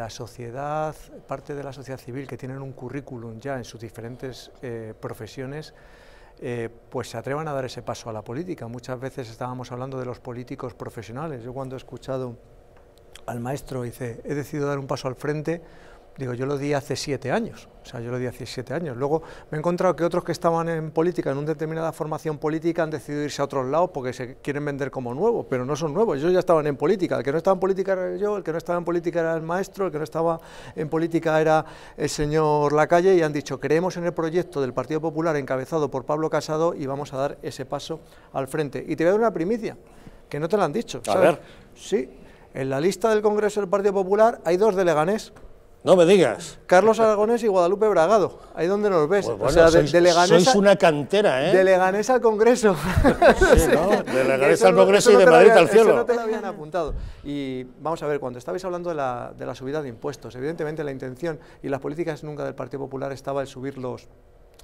La sociedad, parte de la sociedad civil que tienen un currículum ya en sus diferentes eh, profesiones, eh, pues se atrevan a dar ese paso a la política. Muchas veces estábamos hablando de los políticos profesionales. Yo cuando he escuchado al maestro dice, he decidido dar un paso al frente Digo, yo lo di hace siete años, o sea, yo lo di hace siete años. Luego me he encontrado que otros que estaban en política, en una determinada formación política, han decidido irse a otros lados porque se quieren vender como nuevos, pero no son nuevos, ellos ya estaban en política. El que no estaba en política era yo, el que no estaba en política era el maestro, el que no estaba en política era el señor Lacalle y han dicho, creemos en el proyecto del Partido Popular encabezado por Pablo Casado y vamos a dar ese paso al frente. Y te voy a dar una primicia, que no te lo han dicho. A ver. Sí, en la lista del Congreso del Partido Popular hay dos de Leganés. No me digas. Carlos Aragonés y Guadalupe Bragado, ahí donde nos ves. Pues o sea, de, Leganés sois una cantera, ¿eh? De Leganés al Congreso. Sí, ¿no? De Leganés al Congreso y de Madrid al cielo. te apuntado. Y vamos a ver, cuando estabais hablando de la, de la subida de impuestos, evidentemente la intención y las políticas nunca del Partido Popular estaba el subir los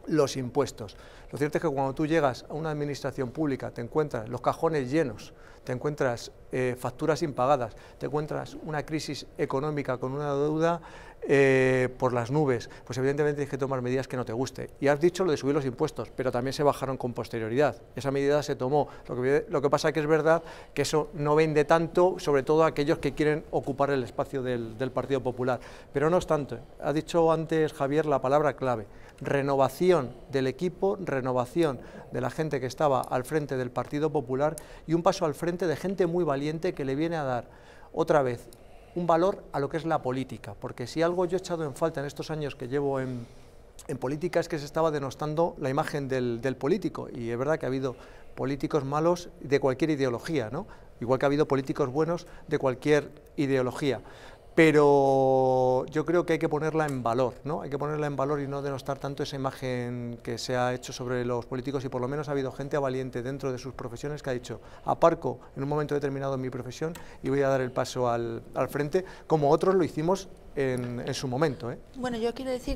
los impuestos. Lo cierto es que cuando tú llegas a una administración pública, te encuentras los cajones llenos, te encuentras eh, facturas impagadas, te encuentras una crisis económica con una deuda eh, por las nubes, pues evidentemente tienes que tomar medidas que no te guste. Y has dicho lo de subir los impuestos, pero también se bajaron con posterioridad. Esa medida se tomó. Lo que, pasa es que es verdad que eso no vende tanto, sobre todo a aquellos que quieren ocupar el espacio del, Partido Popular. Pero no tanto, ha dicho antes Javier la palabra clave, renovación del equipo, renovación de la gente que estaba al frente del Partido Popular y un paso al frente de gente muy valiente que le viene a dar otra vez un valor a lo que es la política, porque si algo yo he echado en falta en estos años que llevo en, política es que se estaba denostando la imagen del, del, político y es verdad que ha habido políticos malos de cualquier ideología, ¿no? igual que ha habido políticos buenos de cualquier ideología, pero yo creo que hay que ponerla en valor, ¿no? Hay que ponerla en valor y no denostar tanto esa imagen que se ha hecho sobre los políticos y por lo menos ha habido gente valiente dentro de sus profesiones que ha dicho, aparco en un momento determinado en mi profesión y voy a dar el paso al, al frente, como otros lo hicimos en, en su momento. ¿eh? Bueno, yo quiero decir